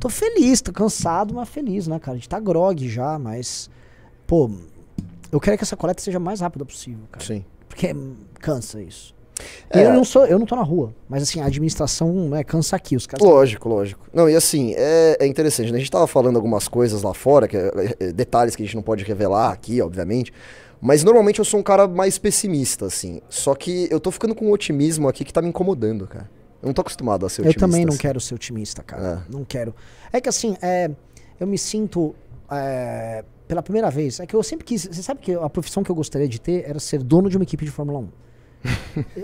Tô feliz, tô cansado, mas feliz, né, cara? A gente tá grog já, mas. Pô, eu quero que essa coleta seja mais rápida possível, cara. Sim. Porque cansa isso. É. Eu não sou, eu não tô na rua, mas assim, a administração né cansa aqui, os caras. Lógico, lógico. Não, e assim, é, é interessante, né? A gente tava falando algumas coisas lá fora, que, é, é, é, detalhes que a gente não pode revelar aqui, obviamente. Mas normalmente eu sou um cara mais pessimista, assim. Só que eu tô ficando com um otimismo aqui que tá me incomodando, cara. Eu não tô acostumado a ser otimista. Eu também não assim. quero ser otimista, cara. É. Não quero. É que assim, é, eu me sinto. É, pela primeira vez, é que eu sempre quis. Você sabe que a profissão que eu gostaria de ter era ser dono de uma equipe de Fórmula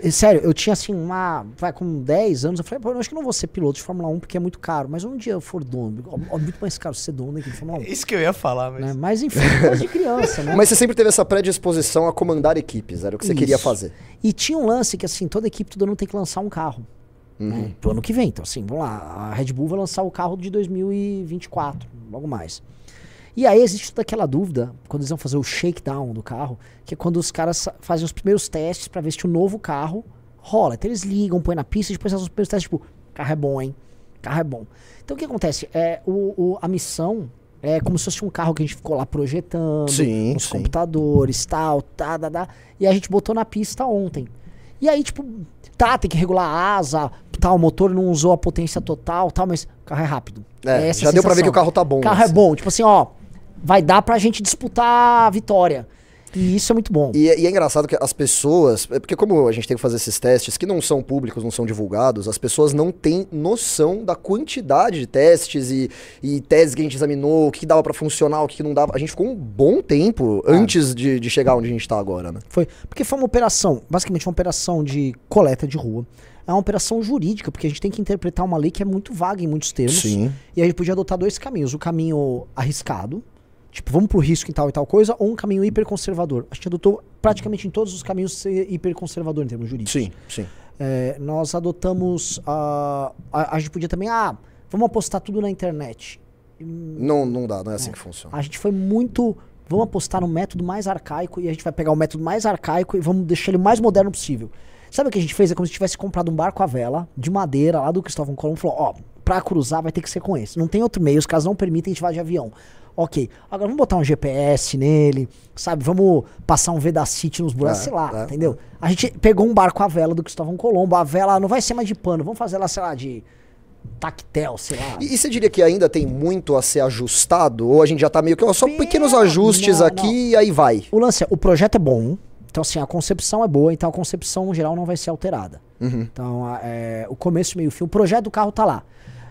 1. Sério, eu tinha assim uma. Vai, com 10 anos, eu falei, pô, eu acho que não vou ser piloto de Fórmula 1 porque é muito caro. Mas um dia eu for dono, ó, muito mais caro ser dono da equipe de Fórmula 1. Isso que eu ia falar, mas. Né? Mas enfim, é coisa de criança, né? Mas você sempre teve essa predisposição a comandar equipes, era o que você Isso. queria fazer. E tinha um lance que assim, toda equipe todo ano tem que lançar um carro. Uhum. Né, pro ano que vem. Então, assim, vamos lá. A Red Bull vai lançar o carro de 2024, logo mais. E aí existe toda aquela dúvida, quando eles vão fazer o shakedown do carro, que é quando os caras fazem os primeiros testes para ver se o novo carro rola. Então eles ligam, põem na pista e depois fazem os primeiros testes, tipo, carro é bom, hein? Carro é bom. Então o que acontece? É, o, o a missão é como se fosse um carro que a gente ficou lá projetando, sim, os computadores, tal, tá, da, tá, da, tá. e a gente botou na pista ontem. E aí, tipo, tá, tem que regular a asa, tal, o motor não usou a potência total, tal, mas o carro é rápido. É, é já deu pra ver que o carro tá bom. O carro é assim. é bom, tipo assim, ó, vai dar pra gente disputar a vitória. E isso é muito bom. E, é, e, é engraçado que as pessoas, é porque como a gente tem que fazer esses testes que não são públicos, não são divulgados, as pessoas não têm noção da quantidade de testes e, e teses que a gente examinou, o que dava para funcionar, o que não dava. A gente ficou um bom tempo ah. antes de, de chegar onde a gente tá agora, né? Foi. Porque foi uma operação, basicamente uma operação de coleta de rua é uma operação jurídica, porque a gente tem que interpretar uma lei que é muito vaga em muitos termos. Sim. E a gente podia adotar dois caminhos. O caminho arriscado, Tipo, vamos pro risco em tal e tal coisa, ou um caminho hiperconservador. A gente adotou praticamente em todos os caminhos ser hiperconservador em termos jurídicos. Sim, sim. É, nós adotamos. A, a, a, gente podia também. Ah, vamos apostar tudo na internet. Não, não dá, não é assim é. que funciona. A gente foi muito. Vamos apostar no método mais arcaico e a gente vai pegar o método mais arcaico e vamos deixar ele o mais moderno possível. Sabe o que a gente fez? É como se tivesse comprado um barco à vela de madeira lá do Cristóvão Colombo e falou: ó, pra cruzar vai ter que ser com esse. Não tem outro meio, os casos não permitem, a gente vá de avião. Ok. Agora vamos botar um GPS nele, sabe? Vamos passar um Vedacity nos buracos, é, sei lá, é. entendeu? A gente pegou um barco à vela do Cristóvão Colombo. A vela não vai ser mais de pano, vamos fazer ela, sei lá, de tactel, sei lá. E, e, você diria que ainda tem muito a ser ajustado? Ou a gente já tá meio que ó, só Pera, pequenos ajustes não, aqui não. e aí vai? O lance é, o projeto é bom. Então, assim, a concepção é boa, então a concepção geral não vai ser alterada. Uhum. Então, é, o começo, meio fim. O projeto do carro tá lá.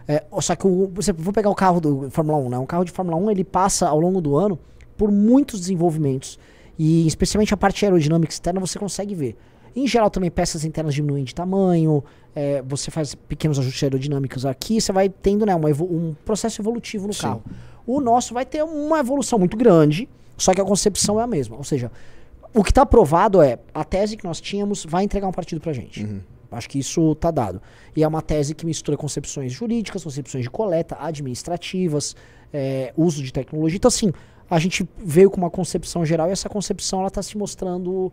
É, só que o, você, vou pegar o carro do Fórmula 1, né? Um carro de Fórmula 1 ele passa ao longo do ano por muitos desenvolvimentos. E especialmente a parte aerodinâmica externa você consegue ver. Em geral, também peças internas diminuem de tamanho, é, você faz pequenos ajustes aerodinâmicos aqui, você vai tendo né, um processo evolutivo no Sim. carro. O nosso vai ter uma evolução muito grande, só que a concepção é a mesma. Ou seja, o que está provado é a tese que nós tínhamos vai entregar um partido para gente. Uhum. Acho que isso está dado. E é uma tese que mistura concepções jurídicas, concepções de coleta, administrativas, é, uso de tecnologia. Então, assim, a gente veio com uma concepção geral e essa concepção está se mostrando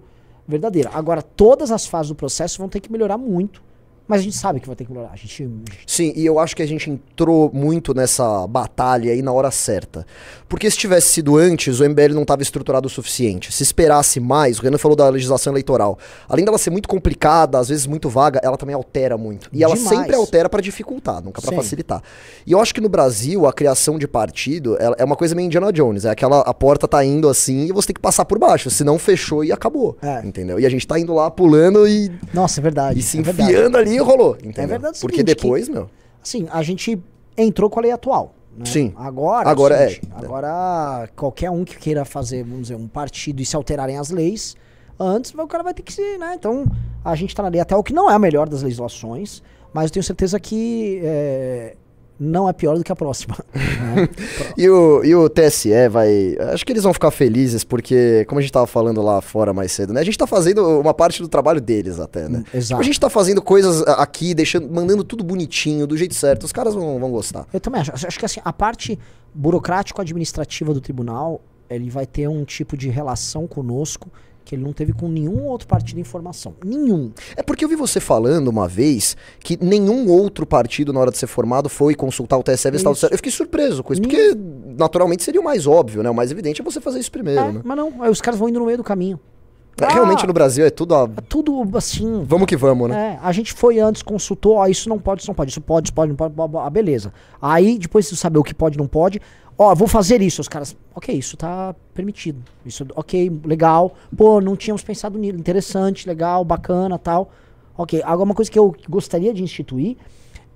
verdadeira. Agora, todas as fases do processo vão ter que melhorar muito mas a gente sabe que vai ter que melhorar. A gente, Sim, e eu acho que a gente entrou muito nessa batalha aí na hora certa. Porque se tivesse sido antes, o MBL não estava estruturado o suficiente. Se esperasse mais, o Renan falou da legislação eleitoral. Além dela ser muito complicada, às vezes muito vaga, ela também altera muito. E Demais. ela sempre altera para dificultar, nunca para facilitar. E eu acho que no Brasil, a criação de partido é uma coisa meio Indiana Jones. É aquela, a porta tá indo assim e você tem que passar por baixo. Senão fechou e acabou. É. Entendeu? E a gente tá indo lá pulando e. Nossa, é verdade. E se é enfiando verdade. ali que rolou, é entendeu? É verdade Porque seguinte, depois, que, meu... Assim, a gente entrou com a lei atual. Né? Sim. Agora, agora é, é, é. Agora, qualquer um que queira fazer, vamos dizer, um partido e se alterarem as leis, antes o cara vai ter que ser, né? Então, a gente tá na lei até o que não é a melhor das legislações, mas eu tenho certeza que é, não é pior do que a próxima. Né? e, o, e o TSE vai. Acho que eles vão ficar felizes, porque, como a gente estava falando lá fora mais cedo, né? A gente está fazendo uma parte do trabalho deles até, né? Hum, exato. Tipo, a gente está fazendo coisas aqui, deixando, mandando tudo bonitinho, do jeito certo. Os caras vão, vão gostar. Eu também acho. Acho que assim, a parte burocrático-administrativa do tribunal, ele vai ter um tipo de relação conosco que ele não teve com nenhum outro partido em formação. Nenhum. É porque eu vi você falando uma vez que nenhum outro partido, na hora de ser formado, foi consultar o TSE, ver Eu fiquei surpreso com isso, porque naturalmente seria o mais óbvio, né? O mais evidente é você fazer isso primeiro, é, né? Mas não, aí os caras vão indo no meio do caminho. Ah, Realmente no Brasil é tudo é tudo assim. Vamos que vamos, né? É, a gente foi antes, consultou, ó, isso não pode, isso não pode, isso pode, isso pode, não pode, ah, beleza. Aí depois de saber o que pode, não pode, ó, vou fazer isso. Os caras, ok, isso tá permitido. Isso, ok, legal. Pô, não tínhamos pensado nisso. Interessante, legal, bacana, tal. Ok, alguma uma coisa que eu gostaria de instituir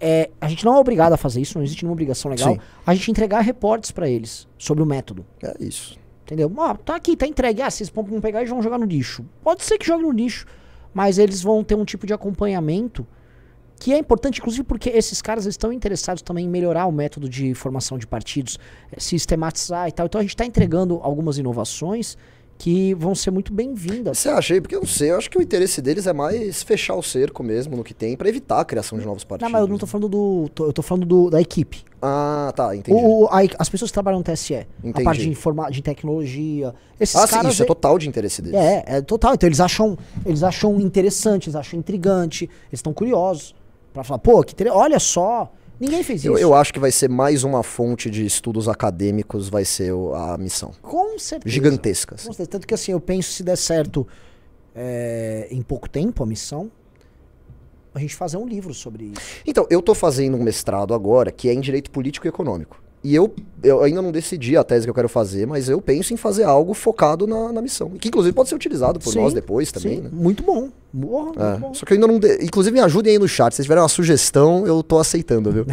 é, a gente não é obrigado a fazer isso, não existe nenhuma obrigação legal, Sim. a gente entregar reportes para eles sobre o método. É isso. Entendeu? Ó, tá aqui, tá entregue. Ah, vocês vão pegar e vão jogar no lixo. Pode ser que jogue no lixo, mas eles vão ter um tipo de acompanhamento que é importante, inclusive, porque esses caras estão interessados também em melhorar o método de formação de partidos, eh, sistematizar e tal. Então a gente está entregando algumas inovações que vão ser muito bem-vindas. Você acha aí? Porque eu não sei, eu acho que o interesse deles é mais fechar o cerco mesmo no que tem para evitar a criação de novos partidos. Não, mas eu não tô falando do. Tô, eu tô falando do, da equipe. Ah, tá, entendi. O, a, as pessoas que trabalham no TSE, entendi. a parte de, informa, de tecnologia. Esses ah, caras, sim, isso é total de interesse deles. É, é total. Então eles acham, eles acham interessante, eles acham intrigante, eles estão curiosos. para falar, pô, que olha só, Ninguém fez isso. Eu, acho que vai ser mais uma fonte de estudos acadêmicos, vai ser a missão. Com certeza. Gigantescas. Com assim. certeza. Tanto que assim, eu penso se der certo é, em pouco tempo a missão, a gente fazer um livro sobre isso. Então, eu estou fazendo um mestrado agora que é em Direito Político e Econômico. E eu, eu ainda não decidi a tese que eu quero fazer, mas eu penso em fazer algo focado na, na missão. Que inclusive pode ser utilizado por sim, nós depois também. Sim, né? Muito bom. é, bom. Só que eu ainda não. De... Inclusive me ajudem aí no chat. Se vocês tiverem uma sugestão, eu tô aceitando, viu?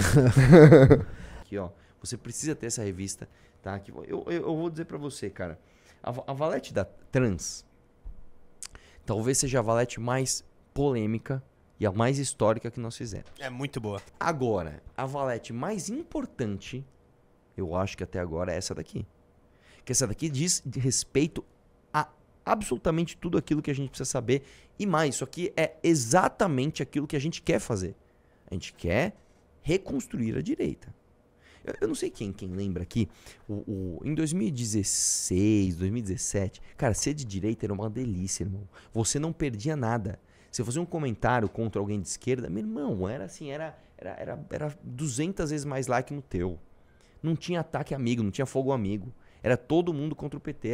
Aqui, ó. Você precisa ter essa revista, tá? eu, eu, eu vou dizer para você, cara. A, a valete da trans talvez seja a valete mais polêmica e a mais histórica que nós fizemos. É muito boa. Agora, a valete mais importante eu acho que até agora é essa daqui. Que essa daqui diz respeito a absolutamente tudo aquilo que a gente precisa saber e mais. Isso aqui é exatamente aquilo que a gente quer fazer. A gente quer reconstruir a direita. Eu, eu não sei quem, quem lembra aqui, o, o, em 2016, 2017, cara, ser de direita era uma delícia, irmão. Você não perdia nada. Se eu fazia um comentário contra alguém de esquerda, meu irmão, era assim, era, era, era, era 200 vezes mais like no teu. Não tinha ataque amigo, não tinha fogo amigo. Era todo mundo contra o PT.